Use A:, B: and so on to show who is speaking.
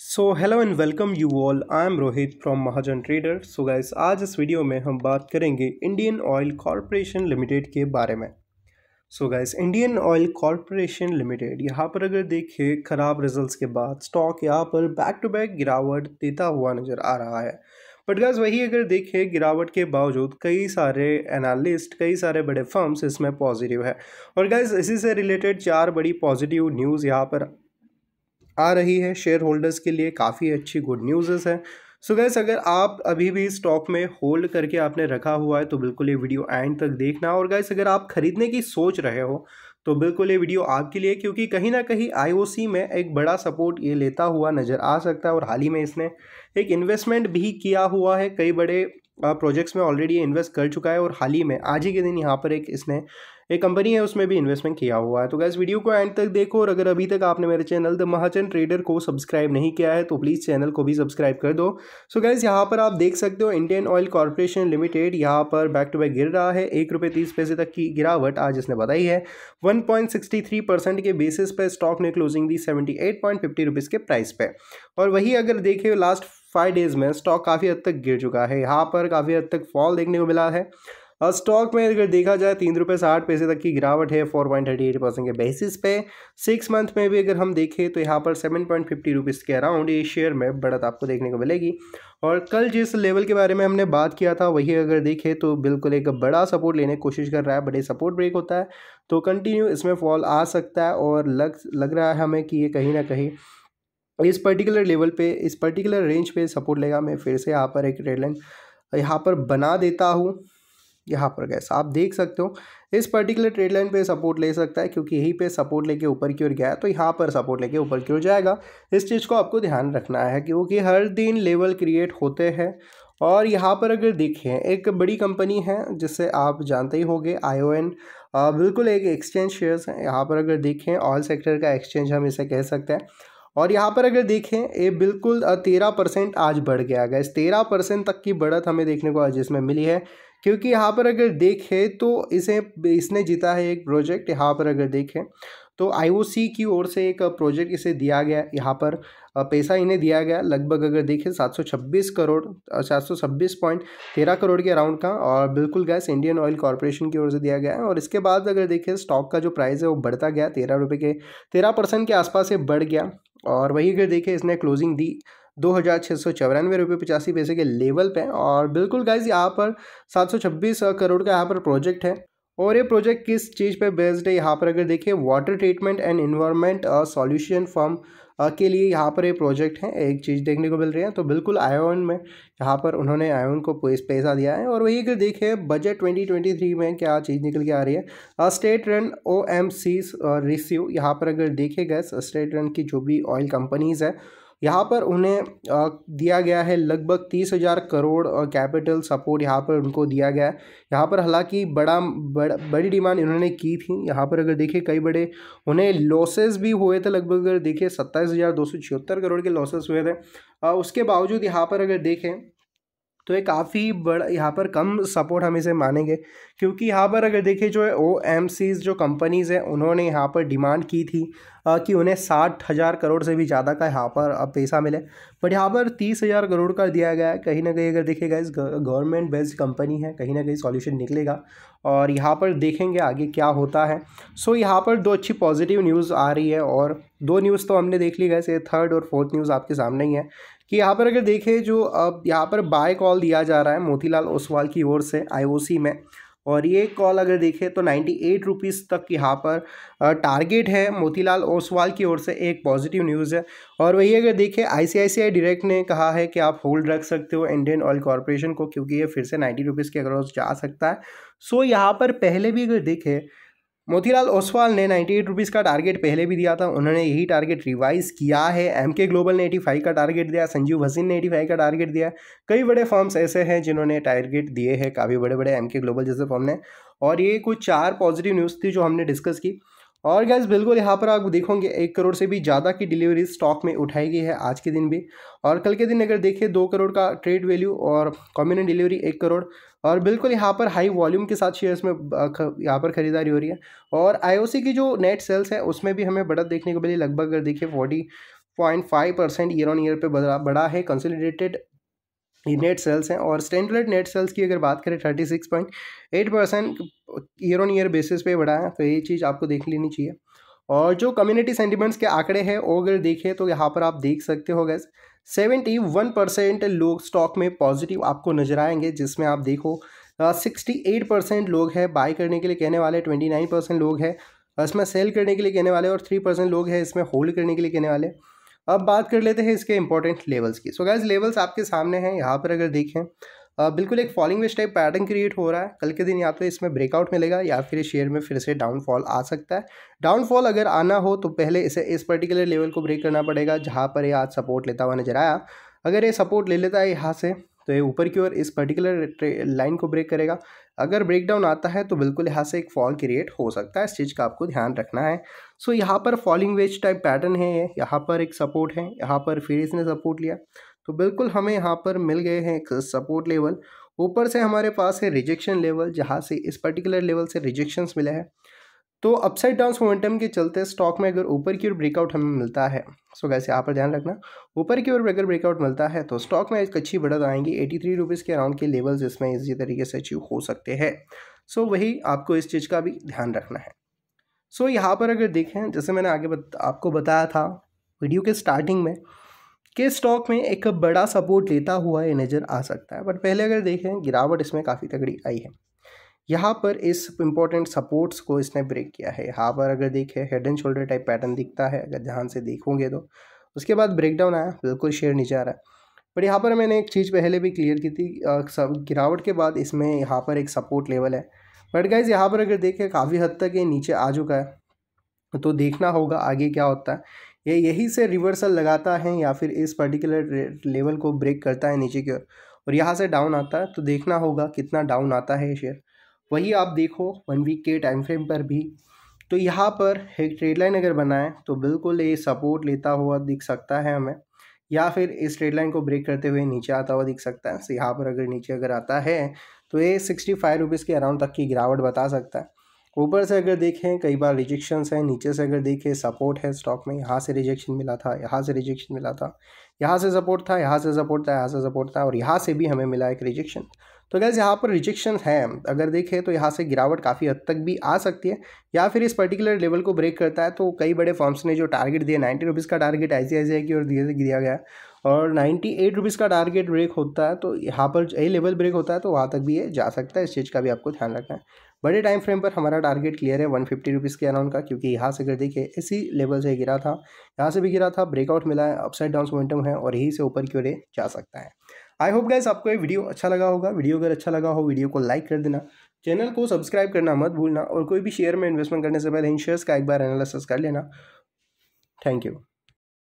A: so hello and welcome you all I am Rohit from Mahajan trader so guys आज इस video में हम बात करेंगे इंडियन ऑयल कॉरपोरेशन लिमिटेड के बारे में so guys Indian oil corporation limited यहाँ पर अगर देखें खराब रिजल्ट्स के बाद स्टॉक यहाँ पर बैक टू बैक गिरावट देता हुआ नज़र आ रहा है बट गैस वही अगर देखें गिरावट के बावजूद कई सारे एनालिस्ट कई सारे बड़े फर्म्स इसमें पॉजिटिव है और गाइस इसी से रिलेटेड चार बड़ी पॉजिटिव न्यूज़ यहाँ पर आ रही है शेयर होल्डर्स के लिए काफ़ी अच्छी गुड न्यूज़ है सो गैस अगर आप अभी भी स्टॉक में होल्ड करके आपने रखा हुआ है तो बिल्कुल ये वीडियो एंड तक देखना और गैस अगर आप ख़रीदने की सोच रहे हो तो बिल्कुल ये वीडियो आपके लिए क्योंकि कहीं ना कहीं आईओसी में एक बड़ा सपोर्ट ये लेता हुआ नज़र आ सकता है और हाल ही में इसने एक इन्वेस्टमेंट भी किया हुआ है कई बड़े प्रोजेक्ट्स में ऑलरेडी इन्वेस्ट कर चुका है और हाल ही में आज ही के दिन यहाँ पर एक इसने एक कंपनी है उसमें भी इन्वेस्टमेंट किया हुआ है तो गैस वीडियो को एंड तक देखो और अगर अभी तक आपने मेरे चैनल द महाजन ट्रेडर को सब्सक्राइब नहीं किया है तो प्लीज़ चैनल को भी सब्सक्राइब कर दो सो गैस यहाँ पर आप देख सकते हो इंडियन ऑयल कॉरपोरेशन लिमिटेड यहाँ पर बैक टू बैक गिर रहा है एक रुपये तीस पैसे तक की गिरावट आज इसने बताई है one point sixty three percent के बेसिस पर स्टॉक ने क्लोजिंग दी seventy eight point fifty rupees के प्राइस पर और वही अगर देखे लास्ट फाइव डेज़ में स्टॉक काफ़ी हद तक गिर चुका है यहाँ पर काफ़ी हद तक फॉल देखने को मिला है और स्टॉक में अगर देखा जाए तीन रुपये साठ पैसे तक की गिरावट है four point thirty eight percent के बेसिस पे सिक्स मंथ में भी अगर हम देखें तो यहाँ पर सेवन पॉइंट फिफ्टी रुपीज़ के अराउंड ये शेयर में बढ़त आपको देखने को मिलेगी और कल जिस लेवल के बारे में हमने बात किया था वही अगर देखें तो बिल्कुल एक बड़ा सपोर्ट लेने की कोशिश कर रहा है बड़े सपोर्ट ब्रेक होता है तो कंटिन्यू इसमें फॉल आ सकता है और लग लग रहा है हमें कि ये कहीं ना कहीं इस पर्टिकुलर लेवल पे इस पर्टिकुलर रेंज पे सपोर्ट लेगा मैं फिर से यहाँ पर एक रेड लाइन यहाँ पर बना देता हूँ यहाँ पर गैस आप देख सकते हो इस पर्टिकुलर ट्रेड लाइन पे सपोर्ट ले सकता है क्योंकि यहीं पे सपोर्ट लेके ऊपर की ओर गया तो यहाँ पर सपोर्ट लेके ऊपर की ओर जाएगा इस चीज़ को आपको ध्यान रखना है क्योंकि हर दिन लेवल क्रिएट होते हैं और यहाँ पर अगर देखें एक बड़ी कंपनी है जिससे आप जानते ही होंगे आई ओ एन बिल्कुल एक एक्सचेंज शेयर्स हैं यहाँ पर अगर देखें ऑल सेक्टर का एक्सचेंज हम इसे कह सकते हैं और यहाँ पर अगर देखें ये बिल्कुल तेरह परसेंट आज बढ़ गया इस तेरह परसेंट तक की बढ़त हमें देखने को आज इसमें मिली है क्योंकि यहाँ पर अगर देखें तो इसे इसने जीता है एक प्रोजेक्ट यहाँ पर अगर देखें तो आईओसी की ओर से एक प्रोजेक्ट इसे दिया गया यहाँ पर पैसा इन्हें दिया गया लगभग अगर देखें 726 करोड़ सात पॉइंट तेरह करोड़ के अराउंड का और बिल्कुल गैस इंडियन ऑयल कॉरपोरेशन की ओर से दिया गया है और इसके बाद अगर देखें स्टॉक का जो प्राइस है वो बढ़ता गया तेरह रुपये के तेरह परसेंट के आसपास से बढ़ गया और वही अगर देखें इसने क्लोजिंग दी दो हज़ार छः सौ चौरानवे रुपये पचासी पैसे के लेवल पे और बिल्कुल गाइज यहाँ पर सात सौ छब्बीस करोड़ का यहाँ पर प्रोजेक्ट है और ये प्रोजेक्ट किस चीज़ पे बेस्ड है यहाँ पर अगर देखिए water treatment and environment solution form के लिए यहाँ पर ये प्रोजेक्ट है एक चीज़ देखने को मिल रही है तो बिल्कुल आयोन में यहाँ पर उन्होंने आयोन को पैसा दिया है और वही अगर देखें बजट 2023 में क्या चीज़ निकल के आ रही है state run O M C receive यहाँ पर अगर देखे गए स्टेट uh, रन की जो भी ऑयल कंपनीज़ है यहाँ पर उन्हें दिया गया है लगभग तीस हज़ार करोड़ कैपिटल सपोर्ट यहाँ पर उनको दिया गया है यहाँ पर हालांकि बड़ा बड़, बड़ी डिमांड इन्होंने की थी यहाँ पर अगर देखें कई बड़े उन्हें लॉसेस भी हुए थे लगभग अगर देखें सत्ताईस हज़ार दो सौ छिहत्तर करोड़ के लॉसेस हुए थे उसके बावजूद यहाँ पर अगर देखें तो ये काफ़ी बड़ा यहाँ पर कम सपोर्ट हम इसे मानेंगे क्योंकि यहाँ पर अगर देखें जो है ओ एम सीज जो कंपनीज़ हैं उन्होंने यहाँ पर डिमांड की थी कि उन्हें साठ हज़ार करोड़ से भी ज़्यादा का यहाँ पर अब पैसा मिले बट यहाँ पर तीस हज़ार करोड़ का दिया गया है कहीं ना कहीं अगर देखेगा इस गवर्नमेंट बेस्ड कंपनी है कहीं ना कहीं सॉल्यूशन निकलेगा और यहाँ पर देखेंगे आगे क्या होता है सो यहाँ पर दो अच्छी पॉजिटिव न्यूज़ आ रही है और दो न्यूज़ तो हमने देख ली गए थर्ड और फोर्थ न्यूज़ आपके सामने ही है कि यहाँ पर अगर देखें जो अब यहाँ पर बाय कॉल दिया जा रहा है मोतीलाल ओसवाल की ओर से आईओसी में और ये कॉल अगर देखें तो नाइन्टी एट रुपीज़ तक यहाँ पर टारगेट है मोतीलाल ओसवाल की ओर से एक पॉजिटिव न्यूज़ है और वही अगर देखें आईसीआईसीआई डायरेक्ट ने कहा है कि आप होल्ड रख सकते हो इंडियन ऑयल कॉरपोरेशन को क्योंकि ये फिर से नाइन्टी रुपीज़ के अक्रॉस जा सकता है सो यहाँ पर पहले भी अगर देखें मोतीलाल ओसवाल ने 98 एट रुपीज़ का टारगेट पहले भी दिया था उन्होंने यही टारगेट रिवाइज किया है एम के ग्लोबल ने एटी फाइव का टारगेट दिया संजीव हसीन ने एटी फाइव का टारगेट दिया कई बड़े फॉर्म्स ऐसे हैं जिन्होंने टारगेट दिए हैं काफ़ी बड़े बड़े एम के ग्लोबल जैसे फॉर्म ने और ये कुछ चार पॉजिटिव न्यूज़ थी जो हमने डिस्कस की और गैस बिल्कुल यहाँ पर आप देखोगे एक करोड़ से भी ज़्यादा की डिलीवरी स्टॉक में उठाई गई है आज के दिन भी और कल के दिन अगर देखिए दो करोड़ का ट्रेड वैल्यू और कॉम्बिनेट डिलीवरी एक करोड़ और बिल्कुल यहाँ पर हाई वॉल्यूम के साथ शेयर्स में यहाँ पर खरीदारी हो रही है और आई की जो नेट सेल्स है उसमें भी हमें बढ़त देखने को मिली लगभग अगर देखिए forty point five percent year on year पे बढ़ा बढ़ा है कंसोलिडेटेड ये नेट सेल्स हैं और स्टैंडर्ड नेट सेल्स की अगर बात करें thirty six point eight percent year on year basis पे बढ़ा है तो ये चीज़ आपको देख लेनी चाहिए और जो कम्युनिटी सेंटिमेंट्स के आंकड़े हैं वो अगर देखें तो यहाँ पर आप देख सकते हो गैस सेवेंटी वन परसेंट लोग स्टॉक में पॉजिटिव आपको नजर आएंगे जिसमें आप देखो सिक्सटी एट परसेंट लोग हैं बाय करने के लिए कहने वाले ट्वेंटी नाइन परसेंट लोग हैं इसमें सेल करने के लिए कहने वाले और थ्री परसेंट लोग हैं इसमें होल्ड करने के लिए कहने वाले अब बात कर लेते हैं इसके इंपॉर्टेंट लेवल्स की सो गैज लेवल्स आपके सामने हैं यहाँ पर अगर देखें बिल्कुल एक फॉलिंग वेस्ट टाइप पैटर्न क्रिएट हो रहा है कल के दिन या तो इसमें ब्रेकआउट मिलेगा या फिर शेयर में फिर से डाउनफॉल आ सकता है डाउनफॉल अगर आना हो तो पहले इसे इस पर्टिकुलर लेवल को ब्रेक करना पड़ेगा जहाँ पर ये आज सपोर्ट लेता हुआ नजर आया अगर ये सपोर्ट ले लेता है यहाँ से तो ये ऊपर की ओर इस पर्टिकुलर लाइन को ब्रेक करेगा अगर ब्रेकडाउन आता है तो बिल्कुल यहाँ से एक फॉल क्रिएट हो सकता है इस चीज़ का आपको ध्यान रखना है सो so, यहाँ पर फॉलिंग वेज टाइप पैटर्न है यहाँ पर एक सपोर्ट है यहाँ पर फिर इसने सपोर्ट लिया तो बिल्कुल हमें यहाँ पर मिल गए हैं एक सपोर्ट लेवल ऊपर से हमारे पास है रिजेक्शन लेवल जहाँ से इस पर्टिकुलर लेवल से रिजेक्शंस मिले हैं तो अपसाइड डाउन मोमेंटम के चलते स्टॉक में अगर ऊपर की ओर ब्रेकआउट हमें मिलता है सो वैसे यहाँ पर ध्यान रखना ऊपर की ओर अगर ब्रेकआउट मिलता है तो स्टॉक में एक अच्छी बढ़त आएंगी एटी थ्री रुपीज़ के अराउंड के लेवल्स इसमें इसी तरीके से अचीव हो सकते हैं सो वही आपको इस चीज़ का भी ध्यान रखना है सो यहाँ पर अगर देखें जैसे मैंने आगे बत, आपको बताया था वीडियो के स्टार्टिंग में कि स्टॉक में एक बड़ा सपोर्ट लेता हुआ ये नज़र आ सकता है बट पहले अगर देखें गिरावट इसमें काफ़ी तगड़ी आई है यहाँ पर इस इंपॉर्टेंट सपोर्ट्स को इसने ब्रेक किया है यहाँ पर अगर देखें head and shoulder type pattern दिखता है अगर ध्यान से देखोगे तो उसके बाद ब्रेकडाउन आया बिल्कुल शेयर नीचे आ रहा है बट यहाँ पर मैंने एक चीज़ पहले भी क्लियर की थी सब गिरावट के बाद इसमें यहाँ पर एक सपोर्ट लेवल है बट गाइज यहाँ पर अगर देखें काफ़ी हद तक ये नीचे आ चुका है तो देखना होगा आगे क्या होता है ये यही से रिवर्सल लगाता है या फिर इस पर्टिकुलर लेवल को ब्रेक करता है नीचे की ओर और यहाँ से डाउन आता है तो देखना होगा कितना डाउन आता है शेयर वही आप देखो वन वीक के टाइम फ्रेम पर भी तो यहाँ पर एक ट्रेड लाइन अगर बनाएं तो बिल्कुल ये सपोर्ट लेता हुआ दिख सकता है हमें या फिर इस ट्रेड लाइन को ब्रेक करते हुए नीचे आता हुआ दिख सकता है यहाँ पर अगर नीचे अगर आता है तो ये सिक्सटी फाइव रुपीज़ के अराउंड तक की गिरावट बता सकता है ऊपर से अगर देखें कई बार रिजेक्शंस हैं नीचे से अगर देखें सपोर्ट है स्टॉक में यहाँ से रिजेक्शन मिला था यहाँ से रिजेक्शन मिला था यहाँ से सपोर्ट था यहाँ से सपोर्ट था यहाँ से सपोर्ट था और यहाँ से भी हमें मिला एक रिजेक्शन तो गैस यहाँ पर रिजेक्शन है अगर देखें तो यहाँ से गिरावट काफ़ी हद तक भी आ सकती है या फिर इस पर्टिकुलर लेवल को ब्रेक करता है तो कई बड़े फॉर्म्स ने जो टारगेट दिया नाइन्टी रुपीज़ का टारगेट आई सी की ओर धीरे दिया गया और नाइन्टी एट रुपीज़ का टारगेट ब्रेक होता है तो यहाँ पर यही लेवल ब्रेक होता है तो वहाँ तक भी ये जा सकता है इस चीज़ का भी आपको ध्यान रखना है बड़े टाइम फ्रेम पर हमारा टारगेट क्लियर है वन फिफ्टी रुपीज़ के अराउंड का क्योंकि यहाँ से अगर देखिए इसी लेवल से गिरा था यहाँ से भी गिरा था ब्रेकआउट मिला है अपसाइड डाउन मोमेंटम है और यहीं से ऊपर की ओर जा सकता है आई होप गैस आपको ये वीडियो अच्छा लगा होगा वीडियो अगर अच्छा लगा हो वीडियो को लाइक कर देना चैनल को सब्सक्राइब करना मत भूलना और कोई भी शेयर में इन्वेस्टमेंट करने से पहले इन शेयर्स का एक बार एनालिसिस कर लेना थैंक यू